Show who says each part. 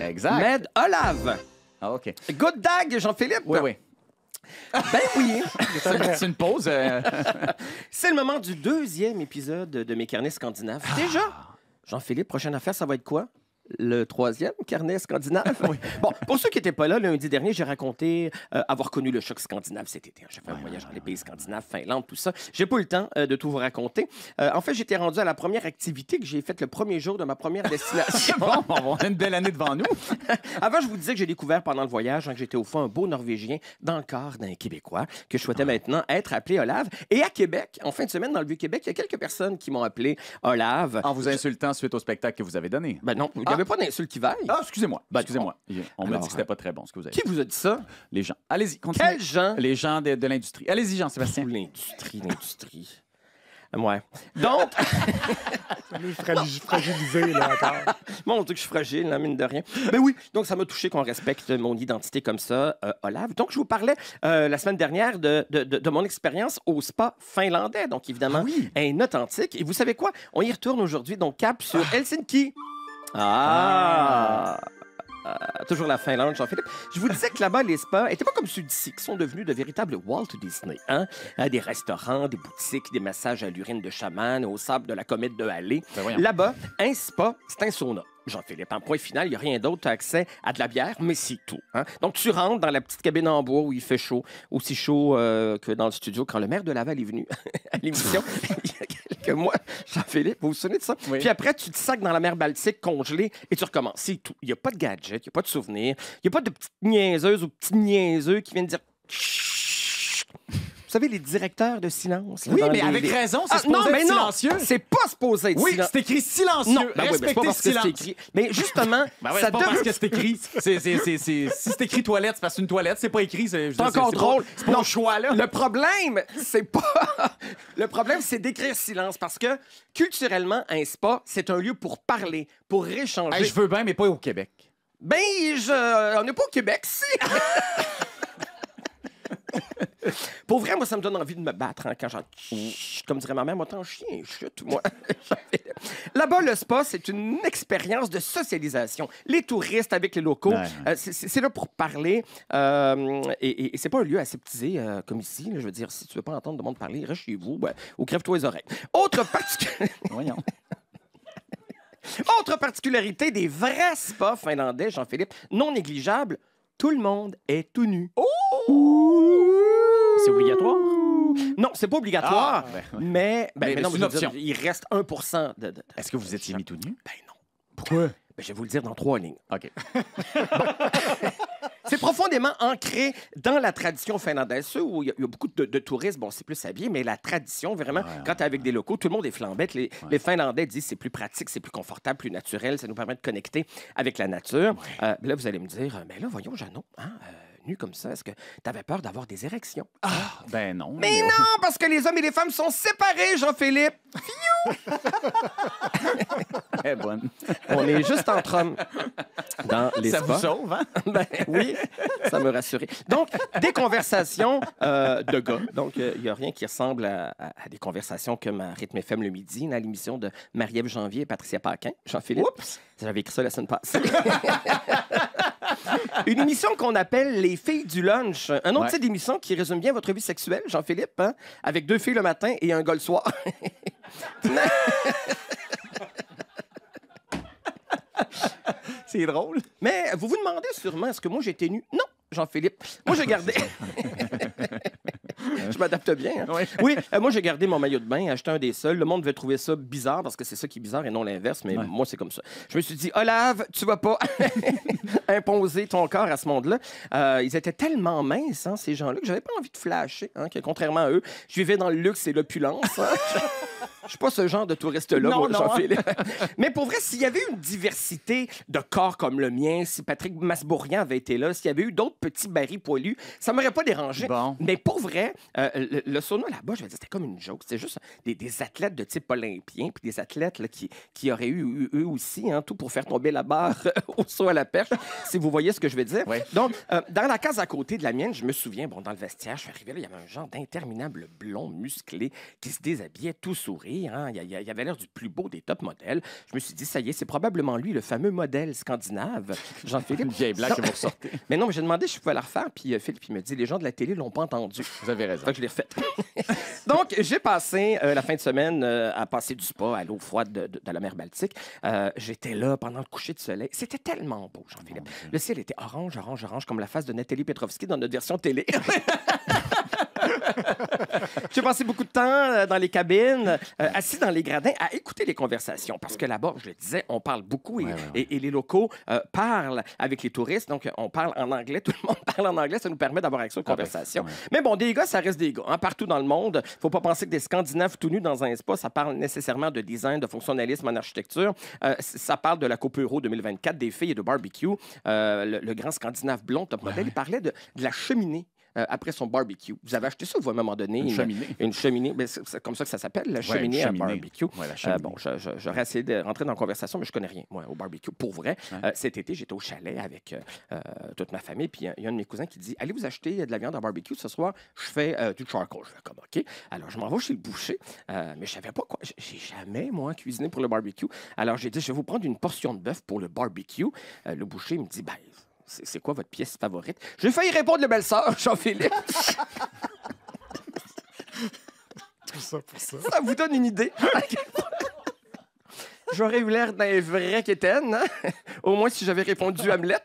Speaker 1: Exact. Med Olav. Ah, OK. Good dag, Jean-Philippe. Oui, oui. Ben oui. C'est une pause. Euh. C'est le moment du deuxième épisode de Mes carnets scandinaves. Ah. Déjà. Jean-Philippe, prochaine affaire, ça va être quoi? le troisième carnet scandinave. bon, pour ceux qui n'étaient pas là, lundi dernier, j'ai raconté euh, avoir connu le choc scandinave cet été. Hein. J'ai fait un voyage dans les pays scandinaves, Finlande, tout ça. J'ai pas eu le temps euh, de tout vous raconter. Euh, en fait, j'étais rendu à la première activité que j'ai faite le premier jour de ma première destination. bon, on a une belle année devant nous. Avant, je vous disais que j'ai découvert pendant le voyage hein, que j'étais au fond un beau Norvégien dans le corps d'un Québécois que je souhaitais ah. maintenant être appelé Olave. Et à Québec, en fin de semaine, dans le Vieux-Québec, il y a quelques personnes qui m'ont appelé Olave. En vous insultant suite au spectacle que vous avez donné. Ben non, veux pas d'insulte qui vaille. Ah, excusez-moi. Ben, excusez-moi. On, m'a dit que c'était euh, pas très bon ce que vous avez dit. Qui vous a dit ça? Les gens. Allez-y, Quels gens? Les gens de, l'industrie. Allez-y, Jean-Sébastien. L'industrie, l'industrie. Ouais. Donc. je fragilisé, là, encore. Mon dit que je suis fragile, la mine de rien. Mais ben oui, donc ça m'a touché qu'on respecte mon identité comme ça, euh, Olaf. Donc, je vous parlais euh, la semaine dernière de, de, mon expérience au spa finlandais. Donc, évidemment, ah oui. un authentique. Et vous savez quoi? On y retourne aujourd'hui, donc cap sur ah. Helsinki. Ah! toujours la Finlande, Jean-Philippe. Je vous disais que là-bas, les spas n'étaient pas comme ceux d'ici, qui sont devenus de véritables Walt Disney. Hein? hein? Des restaurants, des boutiques, des massages à l'urine de chaman, au sable de la comète de Halley. Ben là-bas, un spa, c'est un sauna. Jean-Philippe, en point final, il n'y a rien d'autre. Tu as accès à de la bière, mais c'est tout. Hein? Donc, tu rentres dans la petite cabine en bois où il fait chaud, aussi chaud euh, que dans le studio. Quand le maire de Laval est venu à l'émission, que moi, Jean-Philippe, vous vous souvenez de ça? Puis après, tu te sacs dans la mer Baltique congelée et tu recommences. C'est tout. Il n'y a pas de gadget, il n'y a pas de souvenir, il n'y a pas de petites niaiseuses ou petits niaiseux qui viennent dire vous savez, les directeurs de silence. oui, mais avec raison, c'est ah, supposé non, mais non, silencieux. C'est pas supposé être Oui, c'est écrit silencieux. Non, ben Respectez oui, mais silence. Écrit. Mais justement, ben ça pas parce que c'est écrit. si c'est écrit toilette, c'est parce une toilette, c'est pas écrit. C'est encore drôle. C'est pas, pas choix, là. Le problème, c'est pas. le problème, c'est d'écrire silence parce que culturellement, un spa, c'est un lieu pour parler, pour échanger. je veux bien, mais pas au Québec. Ben, je... on n'est pas au Québec, si! Pour vrai, moi, ça me donne envie de me battre hein, quand j'en... Comme dirait ma mère, moi, t'en chien, chute, moi. Là-bas, le spa, c'est une expérience de socialisation. Les touristes avec les locaux, euh, c'est là pour parler. Euh, et, c'est pas un lieu aseptisé euh, comme ici. je veux dire, si tu veux pas entendre de monde parler, reste chez vous ben, ou crève-toi les oreilles. Autre particularité... Voyons. Autre particularité des vrais spas finlandais, Jean-Philippe, non négligeable, tout le monde est tout nu. Oh! C'est obligatoire? Non, c'est pas obligatoire, ah, ben, ben, mais, Mais- il reste 1 de, de- Est-ce que vous étiez mis tout nu? Ben non. Pourquoi? Ben, je vais vous le dire dans trois lignes. OK. C'est profondément ancré dans la tradition finlandaise. où il y, a- beaucoup de, de touristes, bon, c'est plus habillé, mais la tradition, vraiment, quand t'es avec des locaux, tout le monde est flambette. Les, Finlandais disent c'est plus pratique, c'est plus confortable, plus naturel, ça nous permet de connecter avec la nature. Euh, là, vous allez me dire, mais là, voyons, Jeannot, hein, euh, comme ça, est-ce que tu avais peur d'avoir des érections? Ah, ben non. Mais, non, parce que les hommes et les femmes sont séparés, Jean-Philippe. Très eh, bonne. On est juste entre hommes dans les Ça vous sauve, hein? ben, oui, ça me rassurait. Donc, des conversations euh, de gars. Donc, euh, il y n'y a rien qui ressemble à, des conversations comme ma Rythme FM le midi, à l'émission de Marie-Ève Janvier et Patricia Paquin. Jean-Philippe, j'avais écrit ça la semaine passée. Une émission qu'on appelle Les filles du lunch. Un autre type d'émission qui résume bien votre vie sexuelle, Jean-Philippe, hein, avec deux filles le matin et un gars le soir. C'est drôle. Mais vous vous demandez sûrement, est-ce que moi j'étais nu? Non, Jean-Philippe. Moi, je gardais... m'adapte bien. Hein. Oui, euh, moi, j'ai gardé mon maillot de bain, acheté un des seuls. Le monde veut trouver ça bizarre parce que c'est ça qui est bizarre et non l'inverse, mais moi, c'est comme ça. Je me suis dit, Olave, tu vas pas imposer ton corps à ce monde-là. Euh, ils étaient tellement minces, hein, ces gens-là, que j'avais pas envie de flasher, hein, contrairement à eux, je vivais dans le luxe et l'opulence. Hein. Je suis pas ce genre de touriste-là, Jean-Philippe. Mais pour vrai, s'il y avait une diversité de corps comme le mien, si Patrick Masbourian avait été là, s'il y avait eu d'autres petits barils poilus, ça m'aurait pas dérangé. Bon. Mais pour vrai, euh, le, sauna là-bas, je vais dire, c'était comme une joke. C'était juste des, athlètes de type olympien, puis des athlètes qui, qui auraient eu, eux aussi, hein, tout pour faire tomber la barre au saut à la perche, si vous voyez ce que je veux dire. Donc, euh, dans la case à côté de la mienne, je me souviens, bon, dans le vestiaire, je suis arrivé là, il y avait un genre d'interminable blond musclé qui se déshabillait tout sourire Hein. il, avait l'air du plus beau des top modèles. Je me suis dit, ça y est, c'est probablement lui, le fameux modèle scandinave, Jean-Philippe. Bien blanc vous Mais non, mais j'ai demandé si je pouvais la refaire, puis euh, Philippe, il me dit, les gens de la télé l'ont pas entendu. Vous avez raison. Donc, je l'ai refaite. Donc, j'ai passé euh, la fin de semaine euh, à passer du spa à l'eau froide de, la mer Baltique. J'étais là pendant le coucher de soleil. C'était tellement beau, Jean-Philippe. Le ciel était orange, orange, orange, comme la face de Nathalie Petrovski dans notre version télé. J'ai passé beaucoup de temps euh, dans les cabines, euh, assis dans les gradins, à écouter les conversations. Parce que là-bas, je le disais, on parle beaucoup et, les locaux euh, parlent avec les touristes. Donc, on parle en anglais. Tout le monde parle en anglais. Ça nous permet d'avoir accès aux ah ben, conversations. Mais bon, des gars, ça reste des gars. Hein, partout dans le monde, faut pas penser que des Scandinaves tout nus dans un spa, ça parle nécessairement de design, de fonctionnalisme en architecture. ça parle de la Coupe Euro 2024, des filles et de barbecue. Le, grand Scandinave blond, top modèle, il parlait de, de la cheminée. Euh, après son barbecue. Vous avez acheté ça, vous, à un moment donné? Une, cheminée. Une cheminée. Ben, c'est comme ça que ça s'appelle, la, cheminée à barbecue. Euh, bon, j'aurais essayé de rentrer dans la conversation, mais je connais rien, moi, au barbecue. Pour vrai, euh, cet été, j'étais au chalet avec toute ma famille, puis il y, a un de mes cousins qui dit Allez vous acheter de la viande à barbecue ce soir, je fais du charcoal. Je fais comme OK. Alors, je m'en vais chez le boucher, mais je savais pas quoi. J'ai jamais, moi, cuisiné pour le barbecue. Alors, j'ai dit Je vais vous prendre une portion de bœuf pour le barbecue. le boucher me dit Ben, c'est quoi votre pièce favorite? J'ai failli répondre le belle-sœur, Jean-Philippe. ça, pour ça. ça vous donne une idée. J'aurais eu l'air d'un vrai quétaine, hein? au moins si j'avais répondu Hamlet.